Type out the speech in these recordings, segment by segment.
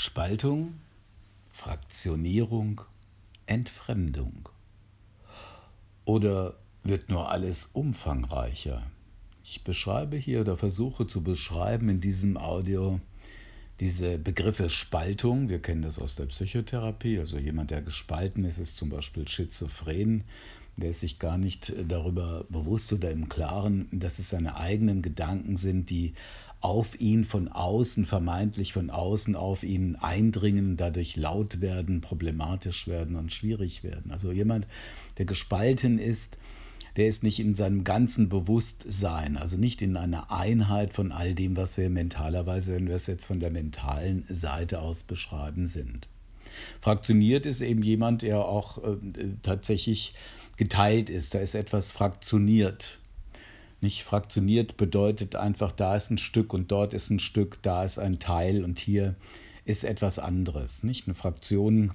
Spaltung, Fraktionierung, Entfremdung. Oder wird nur alles umfangreicher? Ich beschreibe hier oder versuche zu beschreiben in diesem Audio diese Begriffe Spaltung. Wir kennen das aus der Psychotherapie. Also jemand, der gespalten ist, ist zum Beispiel schizophren. Der ist sich gar nicht darüber bewusst oder im Klaren, dass es seine eigenen Gedanken sind, die auf ihn von außen, vermeintlich von außen auf ihn eindringen, dadurch laut werden, problematisch werden und schwierig werden. Also jemand, der gespalten ist, der ist nicht in seinem ganzen Bewusstsein, also nicht in einer Einheit von all dem, was wir mentalerweise, wenn wir es jetzt von der mentalen Seite aus beschreiben, sind. Fraktioniert ist eben jemand, der auch äh, tatsächlich geteilt ist. Da ist etwas fraktioniert. Nicht fraktioniert bedeutet einfach, da ist ein Stück und dort ist ein Stück, da ist ein Teil und hier ist etwas anderes. Nicht eine Fraktion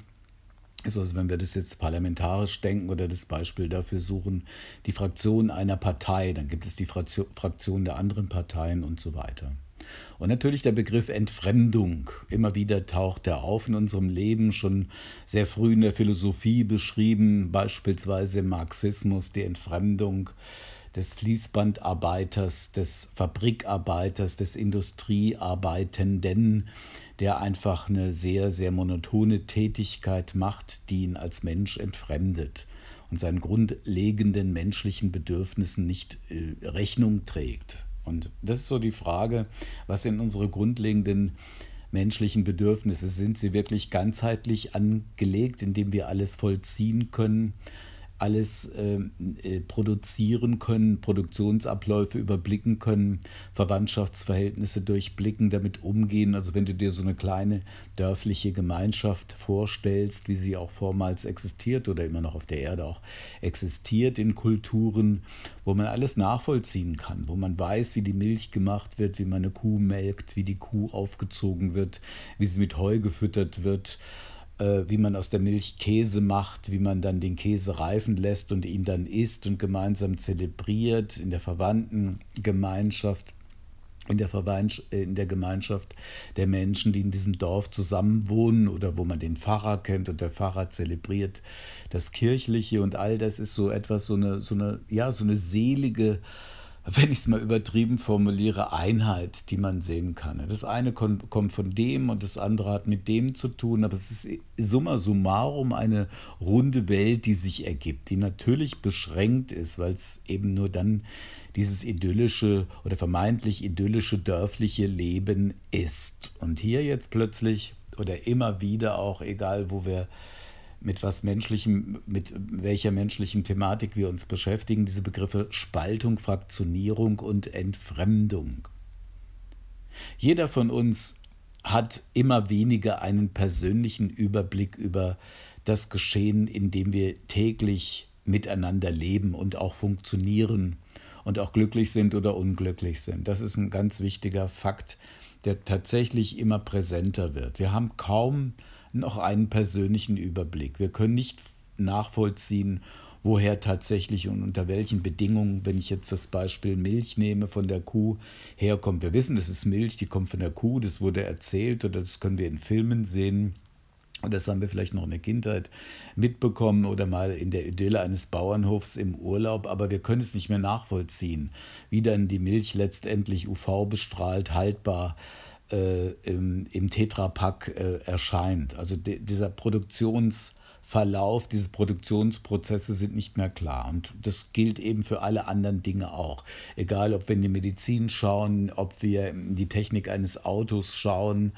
also wenn wir das jetzt parlamentarisch denken oder das Beispiel dafür suchen, die Fraktion einer Partei, dann gibt es die Fraktion der anderen Parteien und so weiter. Und natürlich der Begriff Entfremdung. Immer wieder taucht er auf in unserem Leben, schon sehr früh in der Philosophie beschrieben, beispielsweise im Marxismus die Entfremdung des Fließbandarbeiters, des Fabrikarbeiters, des Industriearbeitenden, der einfach eine sehr, sehr monotone Tätigkeit macht, die ihn als Mensch entfremdet und seinen grundlegenden menschlichen Bedürfnissen nicht äh, Rechnung trägt. Und das ist so die Frage, was sind unsere grundlegenden menschlichen Bedürfnisse? Sind sie wirklich ganzheitlich angelegt, indem wir alles vollziehen können? alles ähm, äh, produzieren können, Produktionsabläufe überblicken können, Verwandtschaftsverhältnisse durchblicken, damit umgehen. Also wenn du dir so eine kleine dörfliche Gemeinschaft vorstellst, wie sie auch vormals existiert oder immer noch auf der Erde auch existiert in Kulturen, wo man alles nachvollziehen kann, wo man weiß, wie die Milch gemacht wird, wie man eine Kuh melkt, wie die Kuh aufgezogen wird, wie sie mit Heu gefüttert wird. Äh, wie man aus der Milch Käse macht, wie man dann den Käse reifen lässt und ihn dann isst und gemeinsam zelebriert in der Verwandtengemeinschaft, in der, Verweins äh, in der Gemeinschaft der Menschen, die in diesem Dorf zusammenwohnen oder wo man den Pfarrer kennt und der Pfarrer zelebriert das Kirchliche und all das ist so etwas, so eine, so eine, ja, so eine selige wenn ich es mal übertrieben formuliere, Einheit, die man sehen kann. Das eine kommt von dem und das andere hat mit dem zu tun, aber es ist summa summarum eine runde Welt, die sich ergibt, die natürlich beschränkt ist, weil es eben nur dann dieses idyllische oder vermeintlich idyllische dörfliche Leben ist. Und hier jetzt plötzlich oder immer wieder auch, egal wo wir mit was menschlichem, mit welcher menschlichen Thematik wir uns beschäftigen, diese Begriffe Spaltung, Fraktionierung und Entfremdung. Jeder von uns hat immer weniger einen persönlichen Überblick über das Geschehen, in dem wir täglich miteinander leben und auch funktionieren und auch glücklich sind oder unglücklich sind. Das ist ein ganz wichtiger Fakt, der tatsächlich immer präsenter wird. Wir haben kaum äh, noch einen persönlichen Überblick. Wir können nicht nachvollziehen, woher tatsächlich und unter welchen Bedingungen, wenn ich jetzt das Beispiel Milch nehme, von der Kuh herkommt. Wir wissen, das ist Milch, die kommt von der Kuh, das wurde erzählt oder das können wir in Filmen sehen. Und das haben wir vielleicht noch in der Kindheit mitbekommen oder mal in der Idylle eines Bauernhofs im Urlaub, aber wir können es nicht mehr nachvollziehen, wie dann die Milch letztendlich UV bestrahlt haltbar äh, äh, im, im Tetrapack äh, erscheint. Also de, dieser Produktionsverlauf, diese Produktionsprozesse sind nicht mehr klar. Und das gilt eben für alle anderen Dinge auch. Egal, ob wir in die Medizin schauen, ob wir in die Technik eines Autos schauen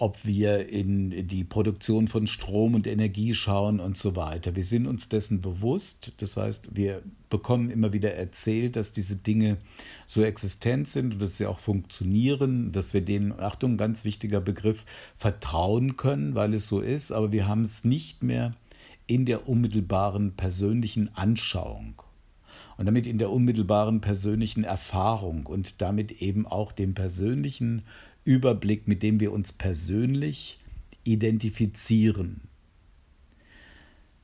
ob wir in die Produktion von Strom und Energie schauen und so weiter. Wir sind uns dessen bewusst. Das heißt, wir bekommen immer wieder erzählt, dass diese Dinge so existent sind und dass sie auch funktionieren, dass wir denen, Achtung, ganz wichtiger Begriff, vertrauen können, weil es so ist. Aber wir haben es nicht mehr in der unmittelbaren persönlichen Anschauung und damit in der unmittelbaren persönlichen Erfahrung und damit eben auch dem persönlichen Überblick, mit dem wir uns persönlich identifizieren.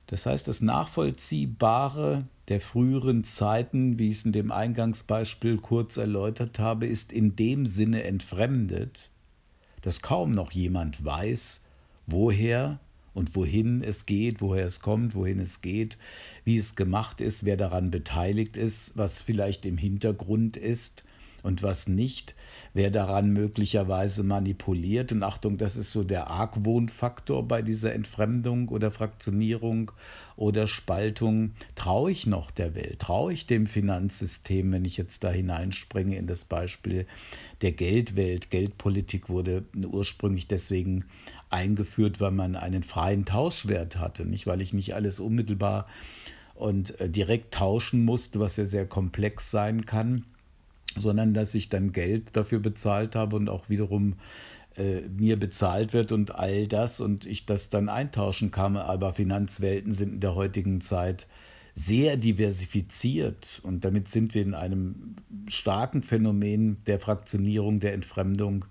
Das heißt, das Nachvollziehbare der früheren Zeiten, wie ich es in dem Eingangsbeispiel kurz erläutert habe, ist in dem Sinne entfremdet, dass kaum noch jemand weiß, woher und wohin es geht, woher es kommt, wohin es geht, wie es gemacht ist, wer daran beteiligt ist, was vielleicht im Hintergrund ist und was nicht, wer daran möglicherweise manipuliert. Und Achtung, das ist so der Argwohnfaktor bei dieser Entfremdung oder Fraktionierung oder Spaltung. Traue ich noch der Welt? Traue ich dem Finanzsystem, wenn ich jetzt da hineinspringe in das Beispiel der Geldwelt? Geldpolitik wurde ursprünglich deswegen eingeführt, weil man einen freien Tauschwert hatte, nicht weil ich nicht alles unmittelbar und äh, direkt tauschen musste, was ja sehr komplex sein kann sondern dass ich dann Geld dafür bezahlt habe und auch wiederum äh, mir bezahlt wird und all das und ich das dann eintauschen kann. Aber Finanzwelten sind in der heutigen Zeit sehr diversifiziert und damit sind wir in einem starken Phänomen der Fraktionierung, der Entfremdung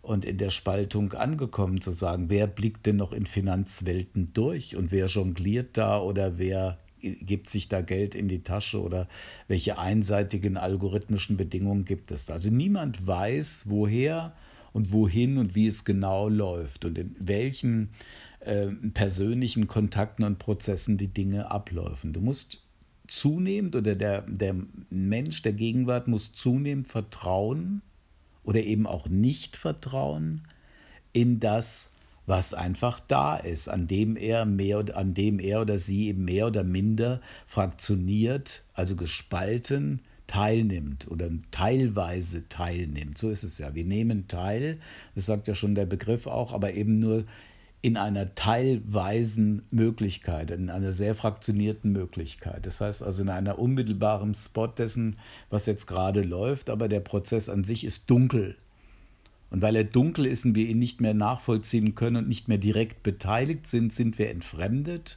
und in der Spaltung angekommen zu sagen, wer blickt denn noch in Finanzwelten durch und wer jongliert da oder wer gibt sich da Geld in die Tasche oder welche einseitigen algorithmischen Bedingungen gibt es da. Also niemand weiß, woher und wohin und wie es genau läuft und in welchen äh, persönlichen Kontakten und Prozessen die Dinge abläufen. Du musst zunehmend oder der, der Mensch der Gegenwart muss zunehmend vertrauen oder eben auch nicht vertrauen in das, was einfach da ist, an dem er mehr oder an dem er oder sie eben mehr oder minder fraktioniert, also gespalten teilnimmt oder teilweise teilnimmt. So ist es ja. Wir nehmen teil, das sagt ja schon der Begriff auch, aber eben nur in einer teilweisen Möglichkeit, in einer sehr fraktionierten Möglichkeit. Das heißt also in einer unmittelbaren Spot dessen, was jetzt gerade läuft, aber der Prozess an sich ist dunkel, und weil er dunkel ist und wir ihn nicht mehr nachvollziehen können und nicht mehr direkt beteiligt sind, sind wir entfremdet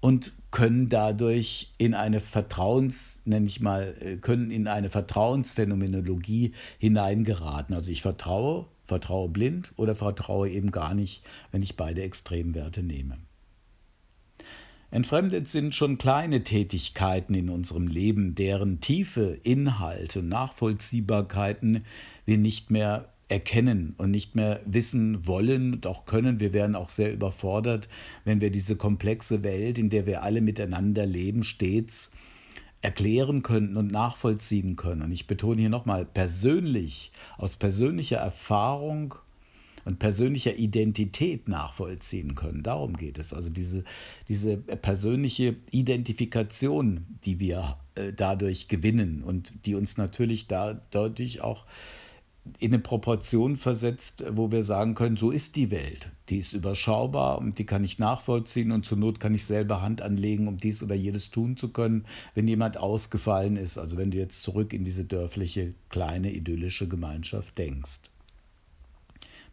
und können dadurch in eine Vertrauens, nenne ich mal, äh, können in eine Vertrauensphänomenologie hineingeraten. Also ich vertraue, vertraue blind oder vertraue eben gar nicht, wenn ich beide Extremwerte nehme. Entfremdet sind schon kleine Tätigkeiten in unserem Leben, deren tiefe Inhalte, Nachvollziehbarkeiten wir nicht mehr erkennen und nicht mehr wissen wollen und auch können. Wir wären auch sehr überfordert, wenn wir diese komplexe Welt, in der wir alle miteinander leben, stets erklären könnten und nachvollziehen können. Und ich betone hier nochmal, persönlich, aus persönlicher Erfahrung und persönlicher Identität nachvollziehen können. Darum geht es. Also diese, diese persönliche Identifikation, die wir äh, dadurch gewinnen und die uns natürlich da, dadurch auch äh, in eine Proportion versetzt, wo wir sagen können, so ist die Welt. Die ist überschaubar und die kann ich nachvollziehen und zur Not kann ich selber Hand anlegen, um dies oder jedes tun zu können, wenn jemand ausgefallen ist. Also wenn du jetzt zurück in diese dörfliche, kleine, idyllische Gemeinschaft denkst.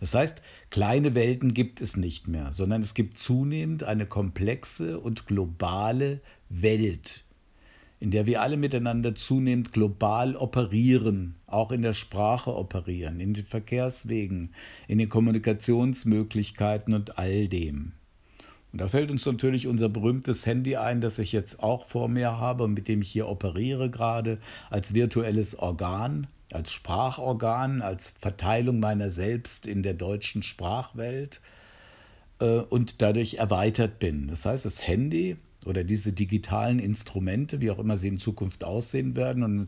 Das heißt, kleine Welten gibt es nicht mehr, sondern es gibt zunehmend eine komplexe und globale Welt, in der wir alle miteinander zunehmend global operieren, auch in der Sprache operieren, in den Verkehrswegen, in den Kommunikationsmöglichkeiten und all dem. Und da fällt uns natürlich unser berühmtes Handy ein, das ich jetzt auch vor mir habe und mit dem ich hier operiere gerade, als virtuelles Organ, als Sprachorgan, als Verteilung meiner selbst in der deutschen Sprachwelt äh, und dadurch erweitert bin. Das heißt, das Handy oder diese digitalen Instrumente, wie auch immer sie in Zukunft aussehen werden. Und in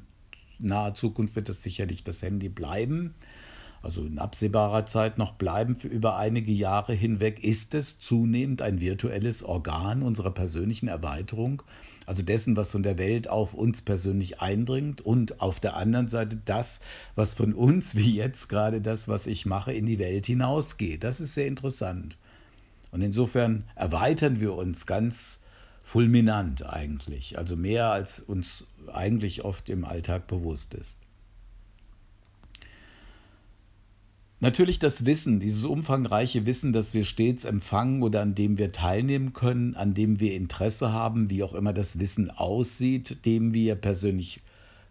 naher Zukunft wird das sicherlich das Handy bleiben, also in absehbarer Zeit noch bleiben, für über einige Jahre hinweg, ist es zunehmend ein virtuelles Organ unserer persönlichen Erweiterung, also dessen, was von der Welt auf uns persönlich eindringt und auf der anderen Seite das, was von uns, wie jetzt gerade das, was ich mache, in die Welt hinausgeht. Das ist sehr interessant. Und insofern erweitern wir uns ganz fulminant eigentlich, also mehr als uns eigentlich oft im Alltag bewusst ist. Natürlich das Wissen, dieses umfangreiche Wissen, das wir stets empfangen oder an dem wir teilnehmen können, an dem wir Interesse haben, wie auch immer das Wissen aussieht, dem wir persönlich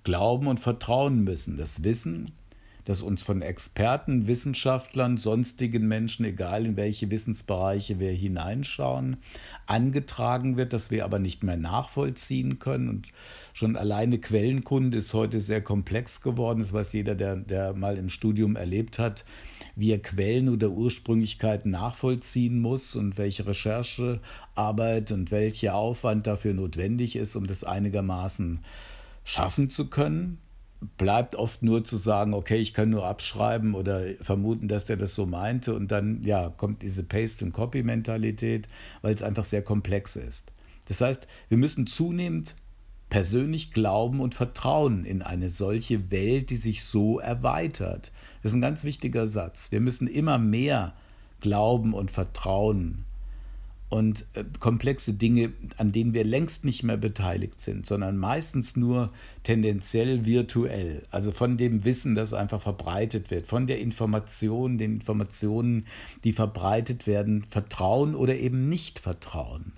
glauben und vertrauen müssen. Das Wissen das uns von Experten, Wissenschaftlern, sonstigen Menschen, egal in welche Wissensbereiche wir hineinschauen, angetragen wird, das wir aber nicht mehr nachvollziehen können. Und schon alleine Quellenkunde ist heute sehr komplex geworden. Das weiß jeder, der, der mal im Studium erlebt hat, wie er Quellen oder Ursprünglichkeiten nachvollziehen muss und welche Recherchearbeit und welcher Aufwand dafür notwendig ist, um das einigermaßen schaffen zu können bleibt oft nur zu sagen, okay, ich kann nur abschreiben oder vermuten, dass der das so meinte und dann ja, kommt diese Paste und Copy Mentalität, weil es einfach sehr komplex ist. Das heißt, wir müssen zunehmend persönlich glauben und vertrauen in eine solche Welt, die sich so erweitert. Das ist ein ganz wichtiger Satz. Wir müssen immer mehr glauben und vertrauen und äh, komplexe Dinge, an denen wir längst nicht mehr beteiligt sind, sondern meistens nur tendenziell virtuell. Also von dem Wissen, das einfach verbreitet wird, von der Information, den Informationen, die verbreitet werden, vertrauen oder eben nicht vertrauen.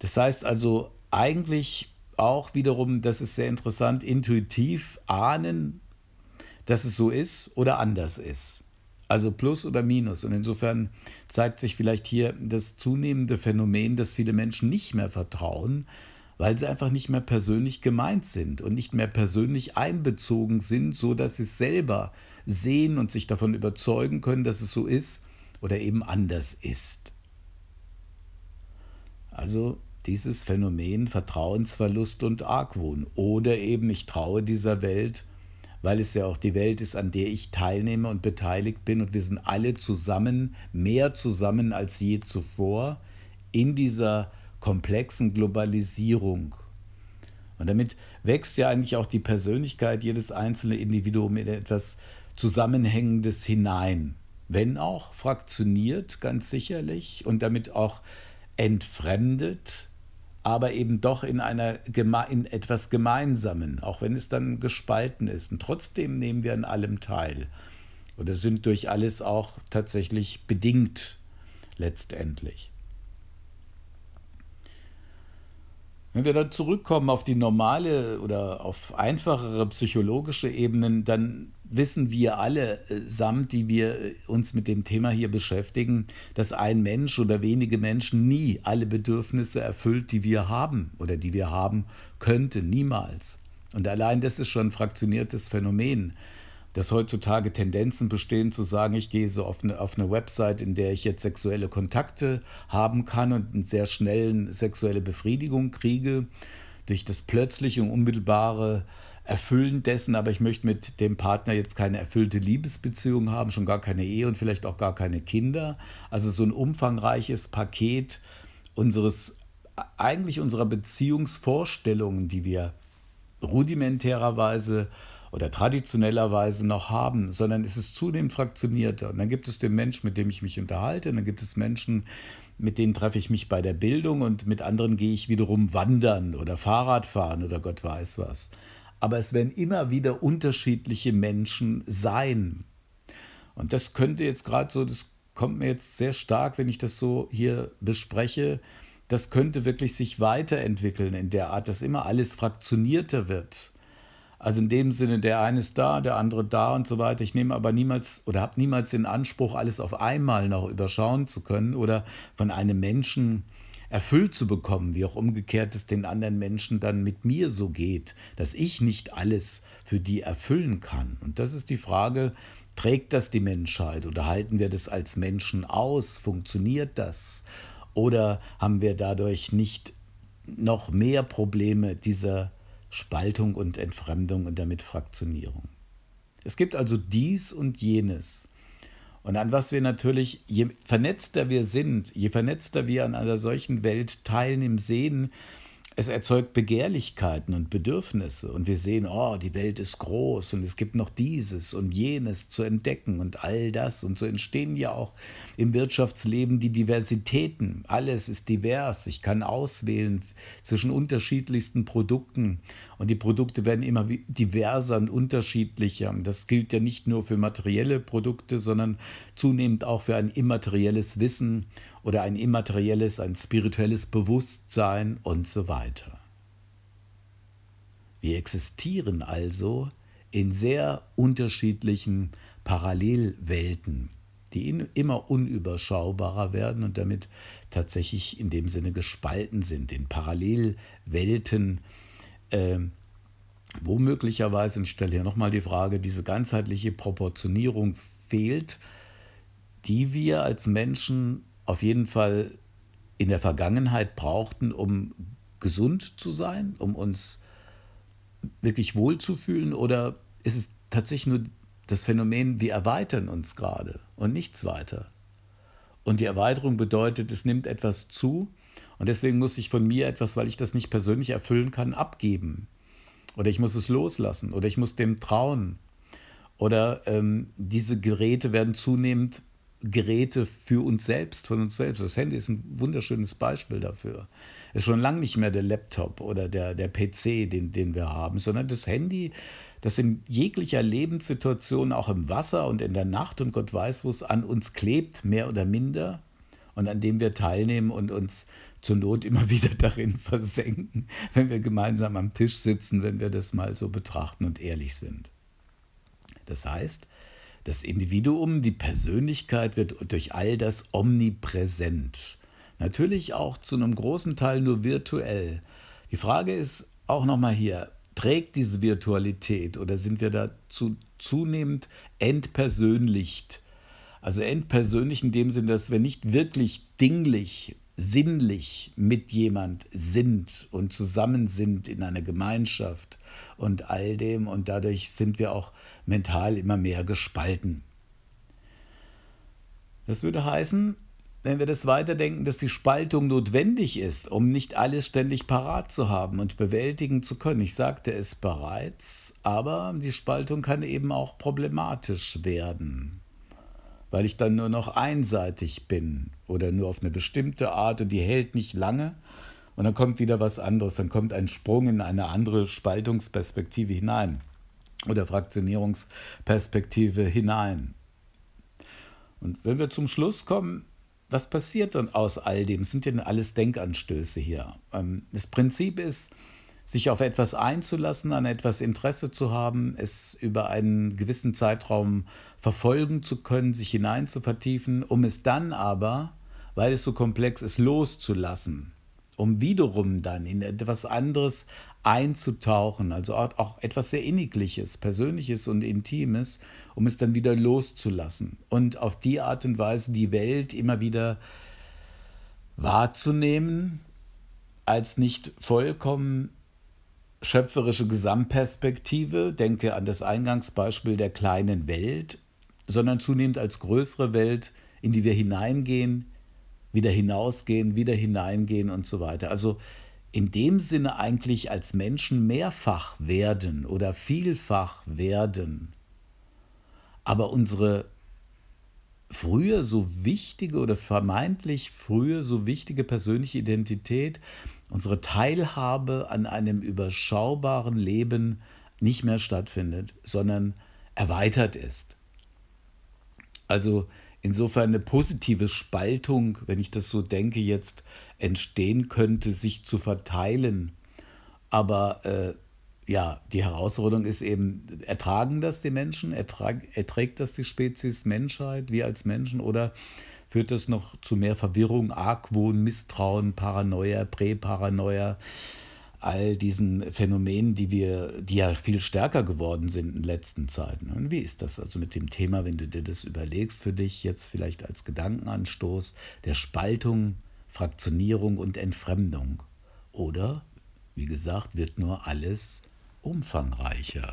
Das heißt also eigentlich auch wiederum, das ist sehr interessant, intuitiv ahnen, dass es so ist oder anders ist. Also Plus oder Minus. Und insofern zeigt sich vielleicht hier das zunehmende Phänomen, dass viele Menschen nicht mehr vertrauen, weil sie einfach nicht mehr persönlich gemeint sind und nicht mehr persönlich einbezogen sind, so dass sie es selber sehen und sich davon überzeugen können, dass es so ist oder eben anders ist. Also dieses Phänomen Vertrauensverlust und Argwohn oder eben ich traue dieser Welt weil es ja auch die Welt ist, an der ich teilnehme und beteiligt bin. Und wir sind alle zusammen, mehr zusammen als je zuvor in dieser komplexen Globalisierung. Und damit wächst ja eigentlich auch die Persönlichkeit jedes einzelnen Individuums in etwas Zusammenhängendes hinein. Wenn auch fraktioniert, ganz sicherlich, und damit auch entfremdet, aber eben doch in, einer, in etwas Gemeinsamen, auch wenn es dann gespalten ist. Und trotzdem nehmen wir an allem teil oder sind durch alles auch tatsächlich bedingt letztendlich. Wenn wir dann zurückkommen auf die normale oder auf einfachere psychologische Ebenen, dann wissen wir alle, äh, samt die wir äh, uns mit dem Thema hier beschäftigen, dass ein Mensch oder wenige Menschen nie alle Bedürfnisse erfüllt, die wir haben oder die wir haben könnte, niemals. Und allein das ist schon ein fraktioniertes Phänomen, dass heutzutage Tendenzen bestehen zu sagen, ich gehe so auf eine, auf eine Website, in der ich jetzt sexuelle Kontakte haben kann und einen sehr schnellen sexuelle Befriedigung kriege durch das plötzliche und unmittelbare Erfüllen dessen, aber ich möchte mit dem Partner jetzt keine erfüllte Liebesbeziehung haben, schon gar keine Ehe und vielleicht auch gar keine Kinder. Also so ein umfangreiches Paket unseres, eigentlich unserer Beziehungsvorstellungen, die wir rudimentärerweise oder traditionellerweise noch haben, sondern es ist zunehmend fraktionierter. Und dann gibt es den Menschen, mit dem ich mich unterhalte, und dann gibt es Menschen, mit denen treffe ich mich bei der Bildung und mit anderen gehe ich wiederum wandern oder Fahrrad fahren oder Gott weiß was aber es werden immer wieder unterschiedliche Menschen sein. Und das könnte jetzt gerade so, das kommt mir jetzt sehr stark, wenn ich das so hier bespreche, das könnte wirklich sich weiterentwickeln in der Art, dass immer alles fraktionierter wird. Also in dem Sinne, der eine ist da, der andere da und so weiter. Ich nehme aber niemals oder habe niemals den Anspruch, alles auf einmal noch überschauen zu können oder von einem Menschen erfüllt zu bekommen, wie auch umgekehrt es den anderen Menschen dann mit mir so geht, dass ich nicht alles für die erfüllen kann. Und das ist die Frage, trägt das die Menschheit oder halten wir das als Menschen aus? Funktioniert das? Oder haben wir dadurch nicht noch mehr Probleme dieser Spaltung und Entfremdung und damit Fraktionierung? Es gibt also dies und jenes. Und dann, was wir natürlich, je vernetzter wir sind, je vernetzter wir an einer solchen Welt teilnehmen, sehen, es erzeugt Begehrlichkeiten und Bedürfnisse und wir sehen, oh, die Welt ist groß und es gibt noch dieses und jenes zu entdecken und all das und so entstehen ja auch im Wirtschaftsleben die Diversitäten. Alles ist divers, ich kann auswählen zwischen unterschiedlichsten Produkten und die Produkte werden immer diverser und unterschiedlicher. Das gilt ja nicht nur für materielle Produkte, sondern zunehmend auch für ein immaterielles Wissen oder ein immaterielles, ein spirituelles Bewusstsein und so weiter. Wir existieren also in sehr unterschiedlichen Parallelwelten, die immer unüberschaubarer werden und damit tatsächlich in dem Sinne gespalten sind, in Parallelwelten, äh, wo möglicherweise, ich stelle hier nochmal die Frage, diese ganzheitliche Proportionierung fehlt, die wir als Menschen auf jeden Fall in der Vergangenheit brauchten, um gesund zu sein, um uns wirklich wohlzufühlen? Oder ist es tatsächlich nur das Phänomen, wir erweitern uns gerade und nichts weiter? Und die Erweiterung bedeutet, es nimmt etwas zu und deswegen muss ich von mir etwas, weil ich das nicht persönlich erfüllen kann, abgeben. Oder ich muss es loslassen oder ich muss dem trauen. Oder ähm, diese Geräte werden zunehmend Geräte für uns selbst, von uns selbst. Das Handy ist ein wunderschönes Beispiel dafür. Es ist schon lange nicht mehr der Laptop oder der, der PC, den, den wir haben, sondern das Handy, das in jeglicher Lebenssituation, auch im Wasser und in der Nacht und Gott weiß, wo es an uns klebt, mehr oder minder, und an dem wir teilnehmen und uns zur Not immer wieder darin versenken, wenn wir gemeinsam am Tisch sitzen, wenn wir das mal so betrachten und ehrlich sind. Das heißt, das Individuum, die Persönlichkeit wird durch all das omnipräsent. Natürlich auch zu einem großen Teil nur virtuell. Die Frage ist auch nochmal hier, trägt diese Virtualität oder sind wir dazu zunehmend entpersönlicht? Also entpersönlich in dem Sinne, dass wir nicht wirklich dinglich, sinnlich mit jemand sind und zusammen sind in einer Gemeinschaft und all dem. Und dadurch sind wir auch mental immer mehr gespalten. Das würde heißen, wenn wir das weiterdenken, dass die Spaltung notwendig ist, um nicht alles ständig parat zu haben und bewältigen zu können. Ich sagte es bereits, aber die Spaltung kann eben auch problematisch werden, weil ich dann nur noch einseitig bin oder nur auf eine bestimmte Art und die hält nicht lange. Und dann kommt wieder was anderes, dann kommt ein Sprung in eine andere Spaltungsperspektive hinein oder Fraktionierungsperspektive hinein. Und wenn wir zum Schluss kommen, was passiert dann aus all dem? sind ja alles Denkanstöße hier. Ähm, das Prinzip ist, sich auf etwas einzulassen, an etwas Interesse zu haben, es über einen gewissen Zeitraum verfolgen zu können, sich hinein zu vertiefen, um es dann aber, weil es so komplex ist, loszulassen, um wiederum dann in etwas anderes einzutauchen, also auch etwas sehr Innigliches, Persönliches und Intimes, um es dann wieder loszulassen und auf die Art und Weise die Welt immer wieder wahrzunehmen als nicht vollkommen schöpferische Gesamtperspektive, denke an das Eingangsbeispiel der kleinen Welt, sondern zunehmend als größere Welt, in die wir hineingehen, wieder hinausgehen, wieder hineingehen und so weiter. Also in dem Sinne eigentlich als Menschen mehrfach werden oder vielfach werden. Aber unsere früher so wichtige oder vermeintlich früher so wichtige persönliche Identität, unsere Teilhabe an einem überschaubaren Leben nicht mehr stattfindet, sondern erweitert ist. Also insofern eine positive Spaltung, wenn ich das so denke, jetzt entstehen könnte, sich zu verteilen. Aber äh, ja, die Herausforderung ist eben, ertragen das die Menschen? Ertrag, erträgt das die Spezies Menschheit, wir als Menschen? Oder führt das noch zu mehr Verwirrung, Argwohn, Misstrauen, Paranoia, Präparanoia? All diesen Phänomenen, die wir, die ja viel stärker geworden sind in letzten Zeiten. Und wie ist das also mit dem Thema, wenn du dir das überlegst für dich, jetzt vielleicht als Gedankenanstoß der Spaltung Fraktionierung und Entfremdung. Oder, wie gesagt, wird nur alles umfangreicher.